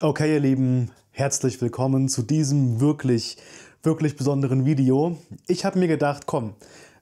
Okay, ihr Lieben, herzlich willkommen zu diesem wirklich, wirklich besonderen Video. Ich habe mir gedacht, komm,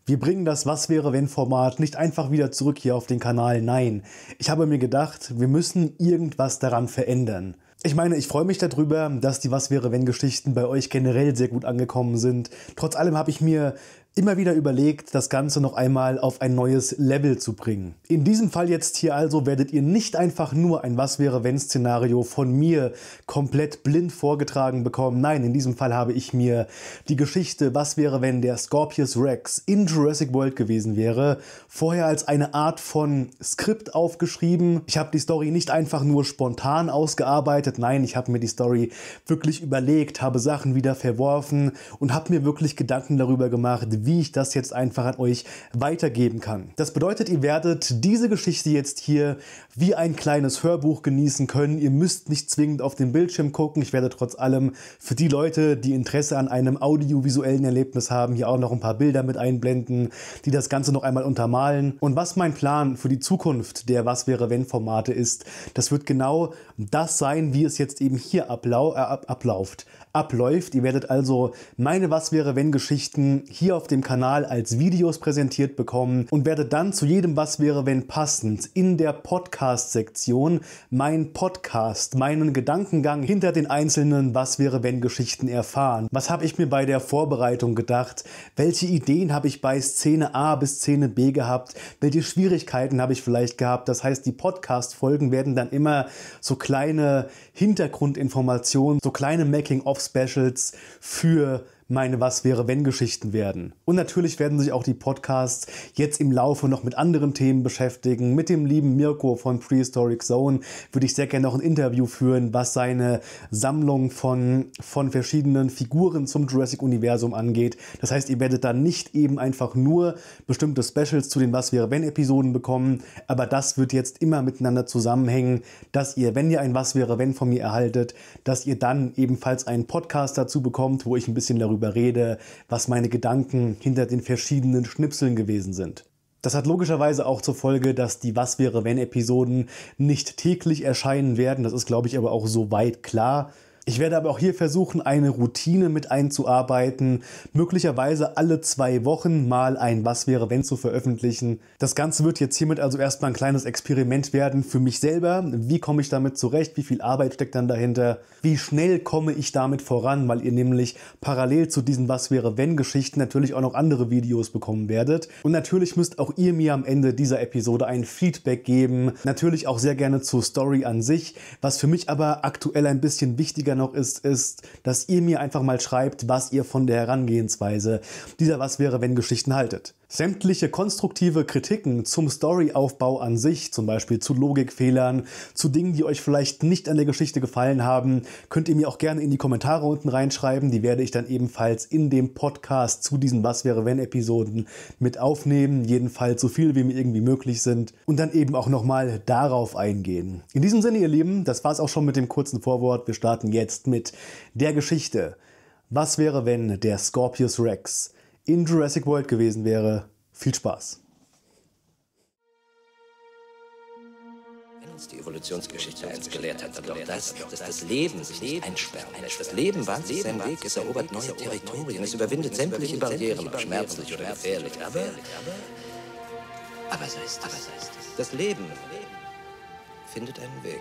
wir bringen das Was wäre wenn Format nicht einfach wieder zurück hier auf den Kanal. Nein, ich habe mir gedacht, wir müssen irgendwas daran verändern. Ich meine, ich freue mich darüber, dass die Was wäre wenn Geschichten bei euch generell sehr gut angekommen sind. Trotz allem habe ich mir immer wieder überlegt, das Ganze noch einmal auf ein neues Level zu bringen. In diesem Fall jetzt hier also werdet ihr nicht einfach nur ein Was wäre wenn Szenario von mir komplett blind vorgetragen bekommen. Nein, in diesem Fall habe ich mir die Geschichte Was wäre wenn der Scorpius Rex in Jurassic World gewesen wäre, vorher als eine Art von Skript aufgeschrieben. Ich habe die Story nicht einfach nur spontan ausgearbeitet. Nein, ich habe mir die Story wirklich überlegt, habe Sachen wieder verworfen und habe mir wirklich Gedanken darüber gemacht, wie ich das jetzt einfach an euch weitergeben kann. Das bedeutet, ihr werdet diese Geschichte jetzt hier wie ein kleines Hörbuch genießen können. Ihr müsst nicht zwingend auf den Bildschirm gucken. Ich werde trotz allem für die Leute, die Interesse an einem audiovisuellen Erlebnis haben, hier auch noch ein paar Bilder mit einblenden, die das Ganze noch einmal untermalen. Und was mein Plan für die Zukunft der Was wäre wenn Formate ist, das wird genau das sein, wie es jetzt eben hier ablau äh, abläuft abläuft. Ihr werdet also meine Was wäre wenn Geschichten hier auf dem Kanal als Videos präsentiert bekommen und werdet dann zu jedem Was wäre wenn passend in der Podcast-Sektion meinen Podcast, meinen Gedankengang hinter den einzelnen Was wäre wenn Geschichten erfahren. Was habe ich mir bei der Vorbereitung gedacht? Welche Ideen habe ich bei Szene A bis Szene B gehabt? Welche Schwierigkeiten habe ich vielleicht gehabt? Das heißt, die Podcast-Folgen werden dann immer so kleine Hintergrundinformationen, so kleine Making-ofs Specials für meine Was wäre wenn Geschichten werden. Und natürlich werden sich auch die Podcasts jetzt im Laufe noch mit anderen Themen beschäftigen. Mit dem lieben Mirko von Prehistoric Zone würde ich sehr gerne noch ein Interview führen, was seine Sammlung von, von verschiedenen Figuren zum Jurassic Universum angeht. Das heißt, ihr werdet dann nicht eben einfach nur bestimmte Specials zu den Was wäre wenn Episoden bekommen, aber das wird jetzt immer miteinander zusammenhängen, dass ihr, wenn ihr ein Was wäre wenn von mir erhaltet, dass ihr dann ebenfalls einen Podcast dazu bekommt, wo ich ein bisschen darüber darüber rede, was meine Gedanken hinter den verschiedenen Schnipseln gewesen sind. Das hat logischerweise auch zur Folge, dass die Was wäre wenn Episoden nicht täglich erscheinen werden. Das ist, glaube ich, aber auch soweit klar. Ich werde aber auch hier versuchen, eine Routine mit einzuarbeiten, möglicherweise alle zwei Wochen mal ein Was wäre wenn zu veröffentlichen. Das Ganze wird jetzt hiermit also erstmal ein kleines Experiment werden für mich selber. Wie komme ich damit zurecht? Wie viel Arbeit steckt dann dahinter? Wie schnell komme ich damit voran? Weil ihr nämlich parallel zu diesen Was wäre wenn Geschichten natürlich auch noch andere Videos bekommen werdet. Und natürlich müsst auch ihr mir am Ende dieser Episode ein Feedback geben. Natürlich auch sehr gerne zur Story an sich, was für mich aber aktuell ein bisschen wichtiger noch ist, ist, dass ihr mir einfach mal schreibt, was ihr von der Herangehensweise dieser Was wäre, wenn Geschichten haltet. Sämtliche konstruktive Kritiken zum Storyaufbau an sich, zum Beispiel zu Logikfehlern, zu Dingen, die euch vielleicht nicht an der Geschichte gefallen haben, könnt ihr mir auch gerne in die Kommentare unten reinschreiben. Die werde ich dann ebenfalls in dem Podcast zu diesen Was wäre wenn Episoden mit aufnehmen. Jedenfalls so viel wie mir irgendwie möglich sind und dann eben auch nochmal darauf eingehen. In diesem Sinne, ihr Lieben, das war es auch schon mit dem kurzen Vorwort. Wir starten jetzt mit der Geschichte. Was wäre wenn der Scorpius Rex in Jurassic World gewesen wäre. Viel Spaß! die Evolutionsgeschichte eins gelehrt hat, dann doch das, dass das Leben sich nicht einsperrt. Das Leben wagt seinen Weg, es erobert neue Territorien, es überwindet sämtliche Barrieren, schmerzlich oder gefährlich. Aber, aber so ist es. Das Leben findet einen Weg.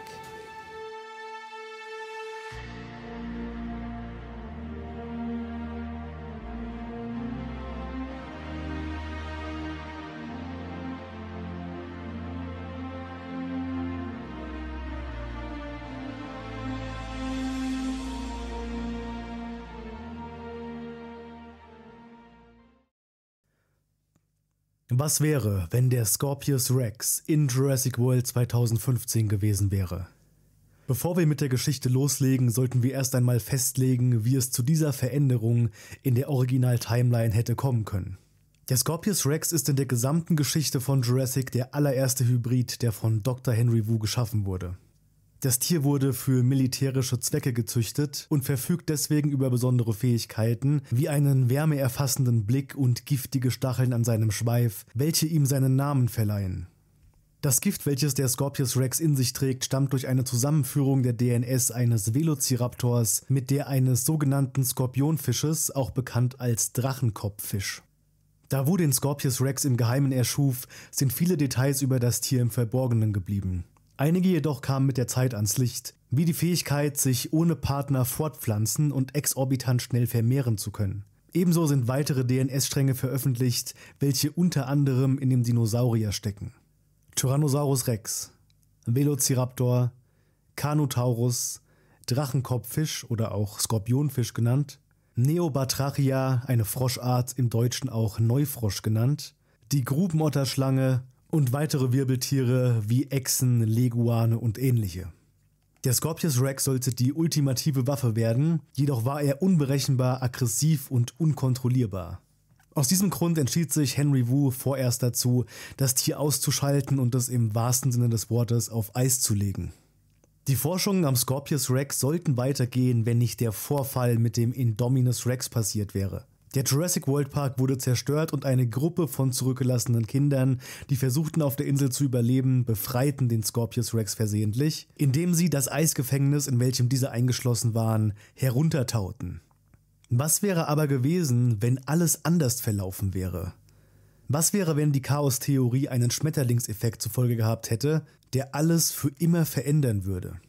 Was wäre, wenn der Scorpius Rex in Jurassic World 2015 gewesen wäre? Bevor wir mit der Geschichte loslegen, sollten wir erst einmal festlegen, wie es zu dieser Veränderung in der Original-Timeline hätte kommen können. Der Scorpius Rex ist in der gesamten Geschichte von Jurassic der allererste Hybrid, der von Dr. Henry Wu geschaffen wurde. Das Tier wurde für militärische Zwecke gezüchtet und verfügt deswegen über besondere Fähigkeiten, wie einen wärmeerfassenden Blick und giftige Stacheln an seinem Schweif, welche ihm seinen Namen verleihen. Das Gift, welches der Scorpius Rex in sich trägt, stammt durch eine Zusammenführung der DNS eines Velociraptors mit der eines sogenannten Skorpionfisches, auch bekannt als Drachenkopffisch. Da wo den Scorpius Rex im Geheimen erschuf, sind viele Details über das Tier im Verborgenen geblieben. Einige jedoch kamen mit der Zeit ans Licht, wie die Fähigkeit, sich ohne Partner fortpflanzen und exorbitant schnell vermehren zu können. Ebenso sind weitere DNS-Stränge veröffentlicht, welche unter anderem in dem Dinosaurier stecken. Tyrannosaurus Rex, Velociraptor, Carnotaurus, Drachenkopffisch oder auch Skorpionfisch genannt, Neobatrachia, eine Froschart, im Deutschen auch Neufrosch genannt, die Grubenotterschlange, und weitere Wirbeltiere wie Echsen, Leguane und ähnliche. Der Scorpius Rex sollte die ultimative Waffe werden, jedoch war er unberechenbar, aggressiv und unkontrollierbar. Aus diesem Grund entschied sich Henry Wu vorerst dazu, das Tier auszuschalten und es im wahrsten Sinne des Wortes auf Eis zu legen. Die Forschungen am Scorpius Rex sollten weitergehen, wenn nicht der Vorfall mit dem Indominus Rex passiert wäre. Der Jurassic World Park wurde zerstört und eine Gruppe von zurückgelassenen Kindern, die versuchten auf der Insel zu überleben, befreiten den Scorpius Rex versehentlich, indem sie das Eisgefängnis, in welchem diese eingeschlossen waren, heruntertauten. Was wäre aber gewesen, wenn alles anders verlaufen wäre? Was wäre, wenn die Chaos-Theorie einen Schmetterlingseffekt zur Folge gehabt hätte, der alles für immer verändern würde?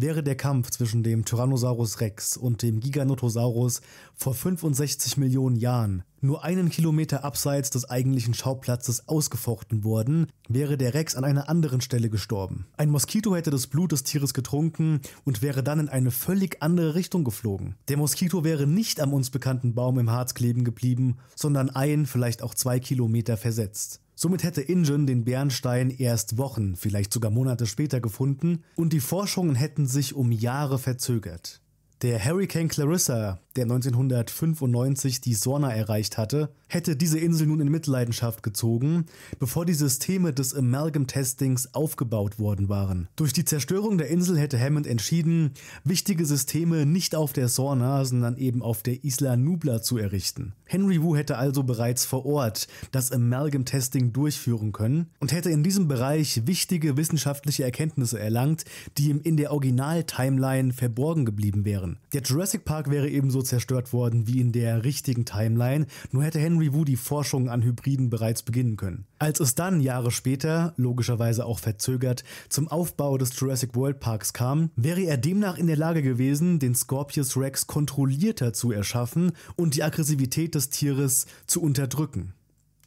wäre der Kampf zwischen dem Tyrannosaurus Rex und dem Giganotosaurus vor 65 Millionen Jahren nur einen Kilometer abseits des eigentlichen Schauplatzes ausgefochten worden, wäre der Rex an einer anderen Stelle gestorben. Ein Moskito hätte das Blut des Tieres getrunken und wäre dann in eine völlig andere Richtung geflogen. Der Moskito wäre nicht am uns bekannten Baum im Harz kleben geblieben, sondern ein, vielleicht auch zwei Kilometer versetzt. Somit hätte Ingen den Bernstein erst Wochen, vielleicht sogar Monate später gefunden und die Forschungen hätten sich um Jahre verzögert. Der Hurricane Clarissa, der 1995 die Sorna erreicht hatte, hätte diese Insel nun in Mitleidenschaft gezogen, bevor die Systeme des Amalgam-Testings aufgebaut worden waren. Durch die Zerstörung der Insel hätte Hammond entschieden, wichtige Systeme nicht auf der Sorna, sondern eben auf der Isla Nubla zu errichten. Henry Wu hätte also bereits vor Ort das Amalgam-Testing durchführen können und hätte in diesem Bereich wichtige wissenschaftliche Erkenntnisse erlangt, die ihm in der Original-Timeline verborgen geblieben wären. Der Jurassic Park wäre ebenso zerstört worden wie in der richtigen Timeline, nur hätte Henry Wu die Forschung an Hybriden bereits beginnen können. Als es dann Jahre später, logischerweise auch verzögert, zum Aufbau des Jurassic World Parks kam, wäre er demnach in der Lage gewesen, den Scorpius Rex kontrollierter zu erschaffen und die Aggressivität des Tieres zu unterdrücken.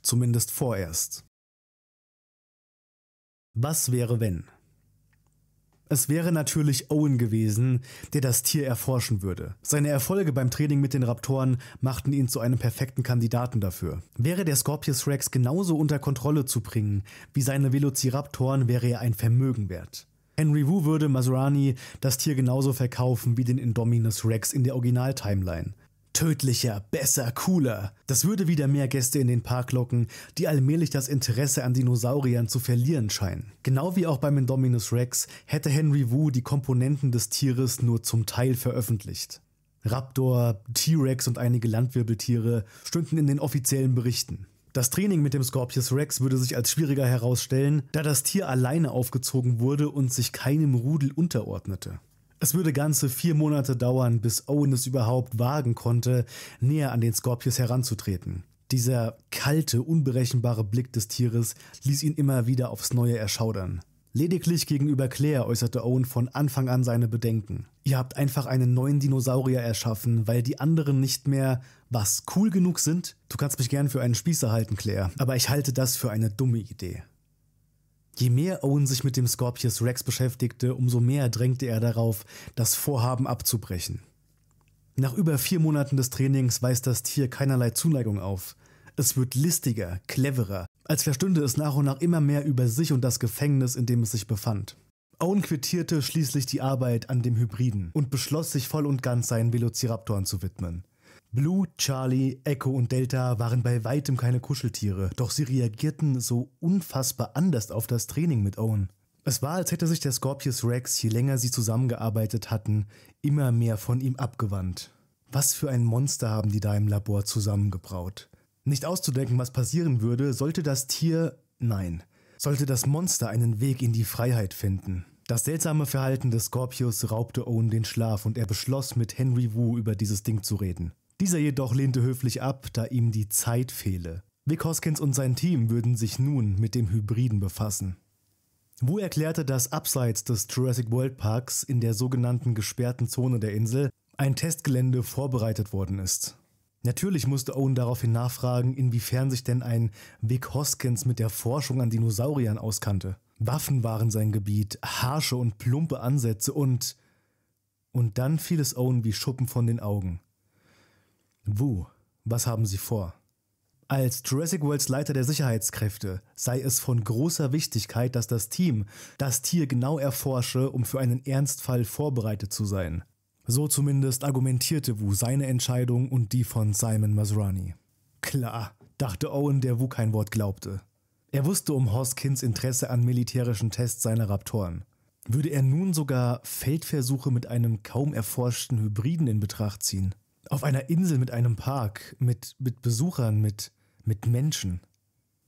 Zumindest vorerst. Was wäre wenn? Es wäre natürlich Owen gewesen, der das Tier erforschen würde. Seine Erfolge beim Training mit den Raptoren machten ihn zu einem perfekten Kandidaten dafür. Wäre der Scorpius Rex genauso unter Kontrolle zu bringen wie seine Velociraptoren, wäre er ein Vermögen wert. Henry Wu würde Masrani das Tier genauso verkaufen wie den Indominus Rex in der Original-Timeline. Tödlicher, besser, cooler. Das würde wieder mehr Gäste in den Park locken, die allmählich das Interesse an Dinosauriern zu verlieren scheinen. Genau wie auch beim Indominus Rex hätte Henry Wu die Komponenten des Tieres nur zum Teil veröffentlicht. Raptor, T-Rex und einige Landwirbeltiere stünden in den offiziellen Berichten. Das Training mit dem Scorpius Rex würde sich als schwieriger herausstellen, da das Tier alleine aufgezogen wurde und sich keinem Rudel unterordnete. Es würde ganze vier Monate dauern, bis Owen es überhaupt wagen konnte, näher an den Scorpius heranzutreten. Dieser kalte, unberechenbare Blick des Tieres ließ ihn immer wieder aufs Neue erschaudern. Lediglich gegenüber Claire äußerte Owen von Anfang an seine Bedenken. Ihr habt einfach einen neuen Dinosaurier erschaffen, weil die anderen nicht mehr was cool genug sind? Du kannst mich gern für einen Spießer halten, Claire, aber ich halte das für eine dumme Idee. Je mehr Owen sich mit dem Scorpius Rex beschäftigte, umso mehr drängte er darauf, das Vorhaben abzubrechen. Nach über vier Monaten des Trainings weist das Tier keinerlei Zuneigung auf. Es wird listiger, cleverer, als verstünde es nach und nach immer mehr über sich und das Gefängnis, in dem es sich befand. Owen quittierte schließlich die Arbeit an dem Hybriden und beschloss, sich voll und ganz seinen Velociraptoren zu widmen. Blue, Charlie, Echo und Delta waren bei weitem keine Kuscheltiere, doch sie reagierten so unfassbar anders auf das Training mit Owen. Es war, als hätte sich der Scorpius Rex, je länger sie zusammengearbeitet hatten, immer mehr von ihm abgewandt. Was für ein Monster haben die da im Labor zusammengebraut. Nicht auszudenken, was passieren würde, sollte das Tier, nein, sollte das Monster einen Weg in die Freiheit finden. Das seltsame Verhalten des Scorpius raubte Owen den Schlaf und er beschloss, mit Henry Wu über dieses Ding zu reden. Dieser jedoch lehnte höflich ab, da ihm die Zeit fehle. Vic Hoskins und sein Team würden sich nun mit dem Hybriden befassen. Wu erklärte, dass abseits des Jurassic World Parks in der sogenannten gesperrten Zone der Insel ein Testgelände vorbereitet worden ist. Natürlich musste Owen daraufhin nachfragen, inwiefern sich denn ein Vic Hoskins mit der Forschung an Dinosauriern auskannte. Waffen waren sein Gebiet, harsche und plumpe Ansätze und... Und dann fiel es Owen wie Schuppen von den Augen. Wu, was haben Sie vor? Als Jurassic Worlds Leiter der Sicherheitskräfte sei es von großer Wichtigkeit, dass das Team das Tier genau erforsche, um für einen Ernstfall vorbereitet zu sein. So zumindest argumentierte Wu seine Entscheidung und die von Simon Masrani. Klar, dachte Owen, der Wu kein Wort glaubte. Er wusste um Hoskins Interesse an militärischen Tests seiner Raptoren. Würde er nun sogar Feldversuche mit einem kaum erforschten Hybriden in Betracht ziehen? Auf einer Insel mit einem Park, mit, mit Besuchern, mit, mit Menschen.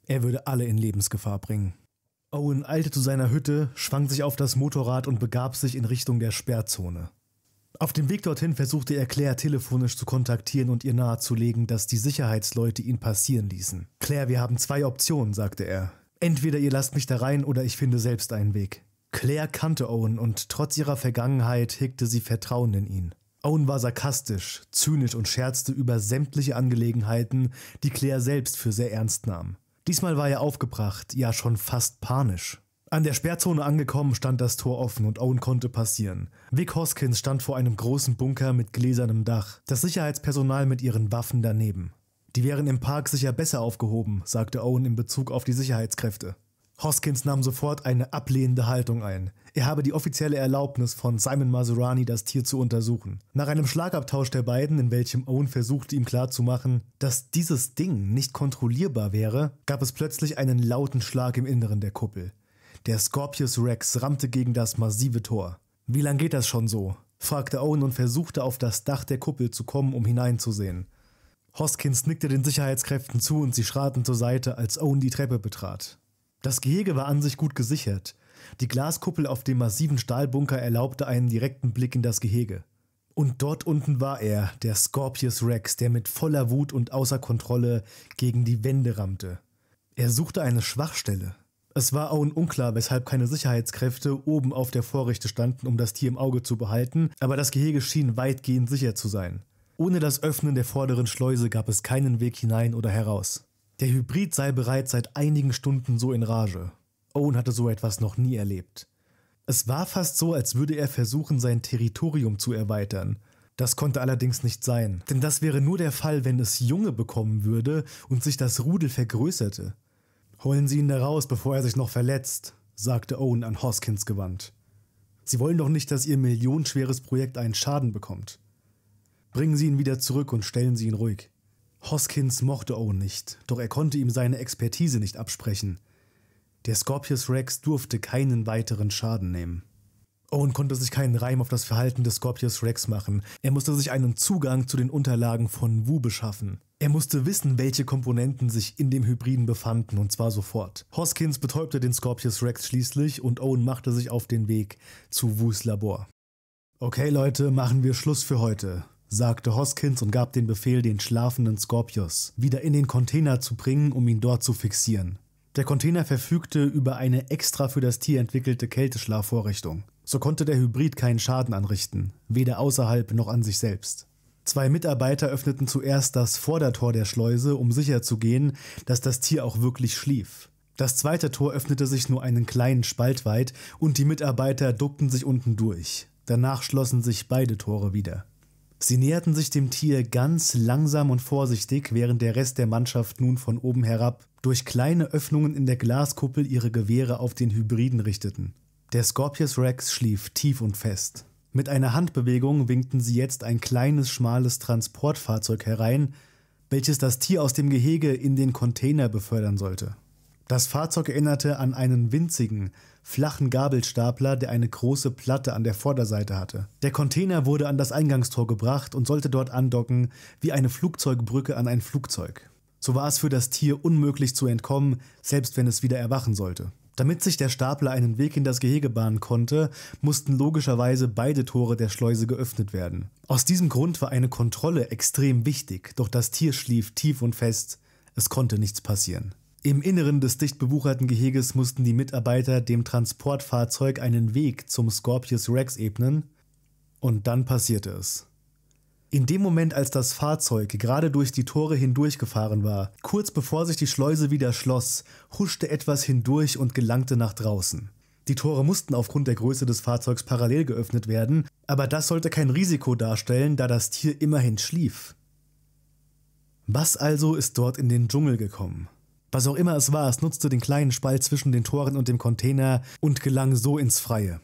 Er würde alle in Lebensgefahr bringen. Owen eilte zu seiner Hütte, schwang sich auf das Motorrad und begab sich in Richtung der Sperrzone. Auf dem Weg dorthin versuchte er Claire telefonisch zu kontaktieren und ihr nahezulegen, dass die Sicherheitsleute ihn passieren ließen. Claire, wir haben zwei Optionen, sagte er. Entweder ihr lasst mich da rein oder ich finde selbst einen Weg. Claire kannte Owen und trotz ihrer Vergangenheit hegte sie Vertrauen in ihn. Owen war sarkastisch, zynisch und scherzte über sämtliche Angelegenheiten, die Claire selbst für sehr ernst nahm. Diesmal war er aufgebracht, ja schon fast panisch. An der Sperrzone angekommen stand das Tor offen und Owen konnte passieren. Vic Hoskins stand vor einem großen Bunker mit gläsernem Dach, das Sicherheitspersonal mit ihren Waffen daneben. Die wären im Park sicher besser aufgehoben, sagte Owen in Bezug auf die Sicherheitskräfte. Hoskins nahm sofort eine ablehnende Haltung ein. Er habe die offizielle Erlaubnis von Simon Maserani, das Tier zu untersuchen. Nach einem Schlagabtausch der beiden, in welchem Owen versuchte, ihm klarzumachen, dass dieses Ding nicht kontrollierbar wäre, gab es plötzlich einen lauten Schlag im Inneren der Kuppel. Der Scorpius Rex rammte gegen das massive Tor. Wie lange geht das schon so? fragte Owen und versuchte auf das Dach der Kuppel zu kommen, um hineinzusehen. Hoskins nickte den Sicherheitskräften zu und sie schraten zur Seite, als Owen die Treppe betrat. Das Gehege war an sich gut gesichert. Die Glaskuppel auf dem massiven Stahlbunker erlaubte einen direkten Blick in das Gehege. Und dort unten war er, der Scorpius Rex, der mit voller Wut und außer Kontrolle gegen die Wände rammte. Er suchte eine Schwachstelle. Es war Owen unklar, weshalb keine Sicherheitskräfte oben auf der Vorrichte standen, um das Tier im Auge zu behalten, aber das Gehege schien weitgehend sicher zu sein. Ohne das Öffnen der vorderen Schleuse gab es keinen Weg hinein oder heraus. Der Hybrid sei bereits seit einigen Stunden so in Rage. Owen hatte so etwas noch nie erlebt. Es war fast so, als würde er versuchen, sein Territorium zu erweitern. Das konnte allerdings nicht sein, denn das wäre nur der Fall, wenn es Junge bekommen würde und sich das Rudel vergrößerte. Holen Sie ihn da raus, bevor er sich noch verletzt, sagte Owen an Hoskins gewandt. Sie wollen doch nicht, dass Ihr millionenschweres Projekt einen Schaden bekommt. Bringen Sie ihn wieder zurück und stellen Sie ihn ruhig. Hoskins mochte Owen nicht, doch er konnte ihm seine Expertise nicht absprechen. Der Scorpius Rex durfte keinen weiteren Schaden nehmen. Owen konnte sich keinen Reim auf das Verhalten des Scorpius Rex machen. Er musste sich einen Zugang zu den Unterlagen von Wu beschaffen. Er musste wissen, welche Komponenten sich in dem Hybriden befanden, und zwar sofort. Hoskins betäubte den Scorpius Rex schließlich und Owen machte sich auf den Weg zu Wus Labor. Okay Leute, machen wir Schluss für heute sagte Hoskins und gab den Befehl, den schlafenden Scorpius wieder in den Container zu bringen, um ihn dort zu fixieren. Der Container verfügte über eine extra für das Tier entwickelte Kälteschlafvorrichtung. So konnte der Hybrid keinen Schaden anrichten, weder außerhalb noch an sich selbst. Zwei Mitarbeiter öffneten zuerst das Vordertor der Schleuse, um sicherzugehen, dass das Tier auch wirklich schlief. Das zweite Tor öffnete sich nur einen kleinen Spalt weit und die Mitarbeiter duckten sich unten durch. Danach schlossen sich beide Tore wieder. Sie näherten sich dem Tier ganz langsam und vorsichtig, während der Rest der Mannschaft nun von oben herab durch kleine Öffnungen in der Glaskuppel ihre Gewehre auf den Hybriden richteten. Der Scorpius Rex schlief tief und fest. Mit einer Handbewegung winkten sie jetzt ein kleines, schmales Transportfahrzeug herein, welches das Tier aus dem Gehege in den Container befördern sollte. Das Fahrzeug erinnerte an einen winzigen, flachen Gabelstapler, der eine große Platte an der Vorderseite hatte. Der Container wurde an das Eingangstor gebracht und sollte dort andocken, wie eine Flugzeugbrücke an ein Flugzeug. So war es für das Tier unmöglich zu entkommen, selbst wenn es wieder erwachen sollte. Damit sich der Stapler einen Weg in das Gehege bahnen konnte, mussten logischerweise beide Tore der Schleuse geöffnet werden. Aus diesem Grund war eine Kontrolle extrem wichtig, doch das Tier schlief tief und fest, es konnte nichts passieren. Im Inneren des dicht bewucherten Geheges mussten die Mitarbeiter dem Transportfahrzeug einen Weg zum Scorpius Rex ebnen, und dann passierte es. In dem Moment, als das Fahrzeug gerade durch die Tore hindurchgefahren war, kurz bevor sich die Schleuse wieder schloss, huschte etwas hindurch und gelangte nach draußen. Die Tore mussten aufgrund der Größe des Fahrzeugs parallel geöffnet werden, aber das sollte kein Risiko darstellen, da das Tier immerhin schlief. Was also ist dort in den Dschungel gekommen? Was auch immer es war, es nutzte den kleinen Spalt zwischen den Toren und dem Container und gelang so ins Freie.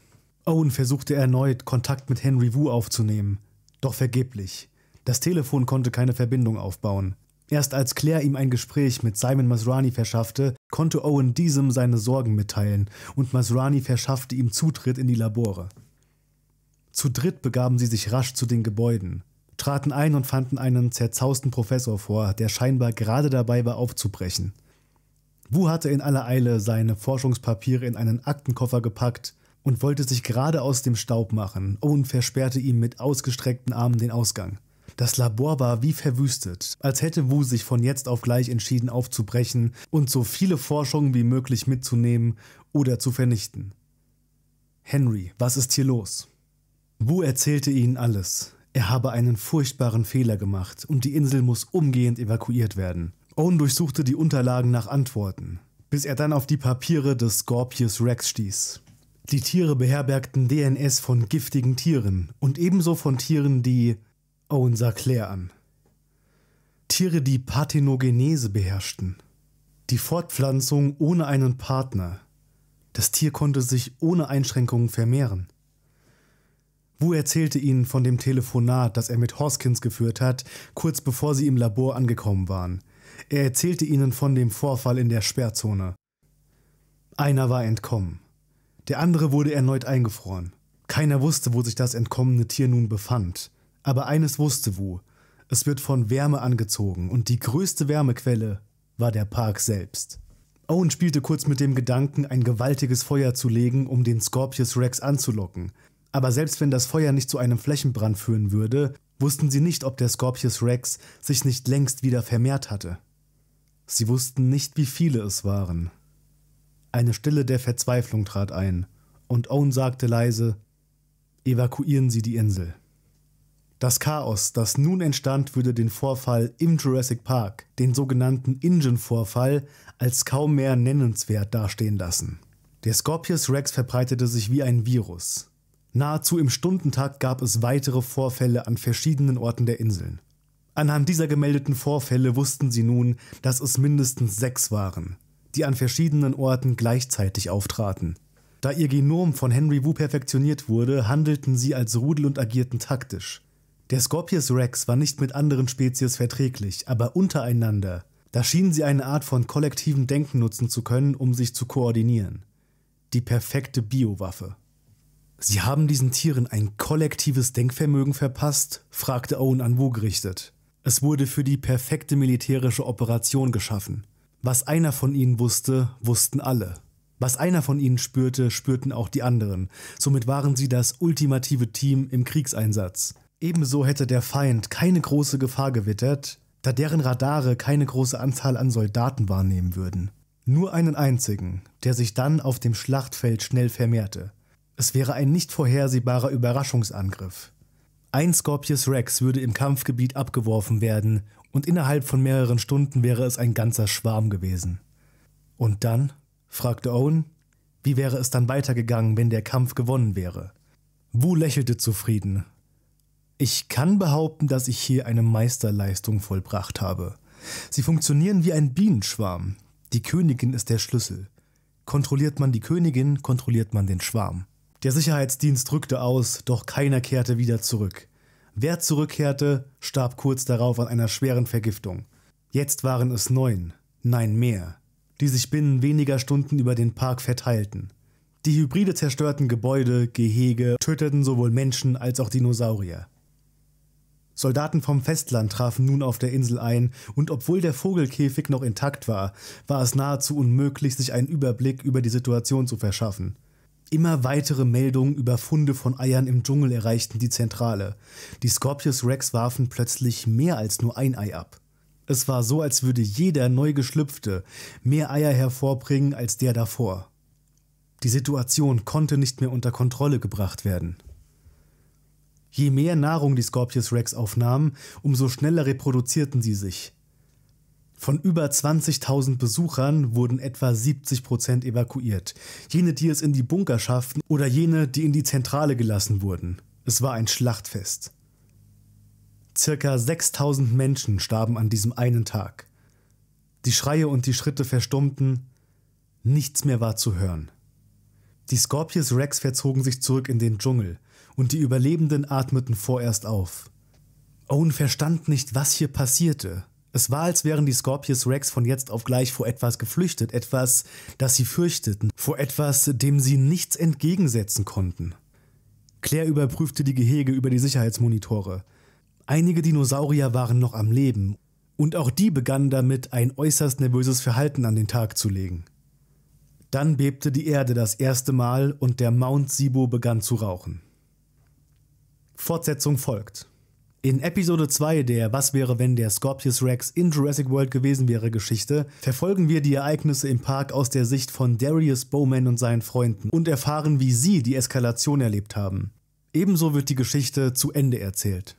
Owen versuchte erneut, Kontakt mit Henry Wu aufzunehmen. Doch vergeblich. Das Telefon konnte keine Verbindung aufbauen. Erst als Claire ihm ein Gespräch mit Simon Masrani verschaffte, konnte Owen diesem seine Sorgen mitteilen und Masrani verschaffte ihm Zutritt in die Labore. Zu dritt begaben sie sich rasch zu den Gebäuden, traten ein und fanden einen zerzausten Professor vor, der scheinbar gerade dabei war aufzubrechen. Wu hatte in aller Eile seine Forschungspapiere in einen Aktenkoffer gepackt und wollte sich gerade aus dem Staub machen. Owen versperrte ihm mit ausgestreckten Armen den Ausgang. Das Labor war wie verwüstet, als hätte Wu sich von jetzt auf gleich entschieden aufzubrechen und so viele Forschungen wie möglich mitzunehmen oder zu vernichten. Henry, was ist hier los? Wu erzählte ihnen alles. Er habe einen furchtbaren Fehler gemacht und die Insel muss umgehend evakuiert werden. Owen durchsuchte die Unterlagen nach Antworten, bis er dann auf die Papiere des Scorpius Rex stieß. Die Tiere beherbergten DNS von giftigen Tieren und ebenso von Tieren, die Owen sah Claire an. Tiere, die Parthenogenese beherrschten. Die Fortpflanzung ohne einen Partner. Das Tier konnte sich ohne Einschränkungen vermehren. Wu erzählte ihnen von dem Telefonat, das er mit Hoskins geführt hat, kurz bevor sie im Labor angekommen waren, er erzählte ihnen von dem Vorfall in der Sperrzone. Einer war entkommen. Der andere wurde erneut eingefroren. Keiner wusste, wo sich das entkommene Tier nun befand. Aber eines wusste wo. Es wird von Wärme angezogen und die größte Wärmequelle war der Park selbst. Owen spielte kurz mit dem Gedanken, ein gewaltiges Feuer zu legen, um den Scorpius Rex anzulocken. Aber selbst wenn das Feuer nicht zu einem Flächenbrand führen würde, wussten sie nicht, ob der Scorpius Rex sich nicht längst wieder vermehrt hatte. Sie wussten nicht, wie viele es waren. Eine Stille der Verzweiflung trat ein, und Owen sagte leise Evakuieren Sie die Insel. Das Chaos, das nun entstand, würde den Vorfall im Jurassic Park, den sogenannten Ingen-Vorfall, als kaum mehr nennenswert dastehen lassen. Der Scorpius Rex verbreitete sich wie ein Virus. Nahezu im Stundentakt gab es weitere Vorfälle an verschiedenen Orten der Inseln. Anhand dieser gemeldeten Vorfälle wussten sie nun, dass es mindestens sechs waren, die an verschiedenen Orten gleichzeitig auftraten. Da ihr Genom von Henry Wu perfektioniert wurde, handelten sie als Rudel und agierten taktisch. Der Scorpius Rex war nicht mit anderen Spezies verträglich, aber untereinander. Da schienen sie eine Art von kollektivem Denken nutzen zu können, um sich zu koordinieren. Die perfekte Biowaffe. Sie haben diesen Tieren ein kollektives Denkvermögen verpasst? fragte Owen an Wu gerichtet. Es wurde für die perfekte militärische Operation geschaffen. Was einer von ihnen wusste, wussten alle. Was einer von ihnen spürte, spürten auch die anderen. Somit waren sie das ultimative Team im Kriegseinsatz. Ebenso hätte der Feind keine große Gefahr gewittert, da deren Radare keine große Anzahl an Soldaten wahrnehmen würden. Nur einen einzigen, der sich dann auf dem Schlachtfeld schnell vermehrte. Es wäre ein nicht vorhersehbarer Überraschungsangriff. Ein Scorpius Rex würde im Kampfgebiet abgeworfen werden und innerhalb von mehreren Stunden wäre es ein ganzer Schwarm gewesen. Und dann? fragte Owen. Wie wäre es dann weitergegangen, wenn der Kampf gewonnen wäre? Wu lächelte zufrieden. Ich kann behaupten, dass ich hier eine Meisterleistung vollbracht habe. Sie funktionieren wie ein Bienenschwarm. Die Königin ist der Schlüssel. Kontrolliert man die Königin, kontrolliert man den Schwarm. Der Sicherheitsdienst rückte aus, doch keiner kehrte wieder zurück. Wer zurückkehrte, starb kurz darauf an einer schweren Vergiftung. Jetzt waren es neun, nein mehr, die sich binnen weniger Stunden über den Park verteilten. Die Hybride zerstörten Gebäude, Gehege, töteten sowohl Menschen als auch Dinosaurier. Soldaten vom Festland trafen nun auf der Insel ein, und obwohl der Vogelkäfig noch intakt war, war es nahezu unmöglich, sich einen Überblick über die Situation zu verschaffen. Immer weitere Meldungen über Funde von Eiern im Dschungel erreichten die Zentrale. Die Scorpius Rex warfen plötzlich mehr als nur ein Ei ab. Es war so, als würde jeder neu geschlüpfte mehr Eier hervorbringen als der davor. Die Situation konnte nicht mehr unter Kontrolle gebracht werden. Je mehr Nahrung die Scorpius Rex aufnahmen, umso schneller reproduzierten sie sich. Von über 20.000 Besuchern wurden etwa 70 Prozent evakuiert. Jene, die es in die Bunker schafften oder jene, die in die Zentrale gelassen wurden. Es war ein Schlachtfest. Circa 6000 Menschen starben an diesem einen Tag. Die Schreie und die Schritte verstummten, nichts mehr war zu hören. Die Scorpius Rex verzogen sich zurück in den Dschungel und die Überlebenden atmeten vorerst auf. Owen verstand nicht, was hier passierte. Es war, als wären die Scorpius Rex von jetzt auf gleich vor etwas geflüchtet, etwas, das sie fürchteten, vor etwas, dem sie nichts entgegensetzen konnten. Claire überprüfte die Gehege über die Sicherheitsmonitore. Einige Dinosaurier waren noch am Leben, und auch die begannen damit, ein äußerst nervöses Verhalten an den Tag zu legen. Dann bebte die Erde das erste Mal und der Mount Sibo begann zu rauchen. Fortsetzung folgt. In Episode 2 der Was wäre, wenn der Scorpius Rex in Jurassic World gewesen wäre Geschichte, verfolgen wir die Ereignisse im Park aus der Sicht von Darius Bowman und seinen Freunden und erfahren, wie sie die Eskalation erlebt haben. Ebenso wird die Geschichte zu Ende erzählt.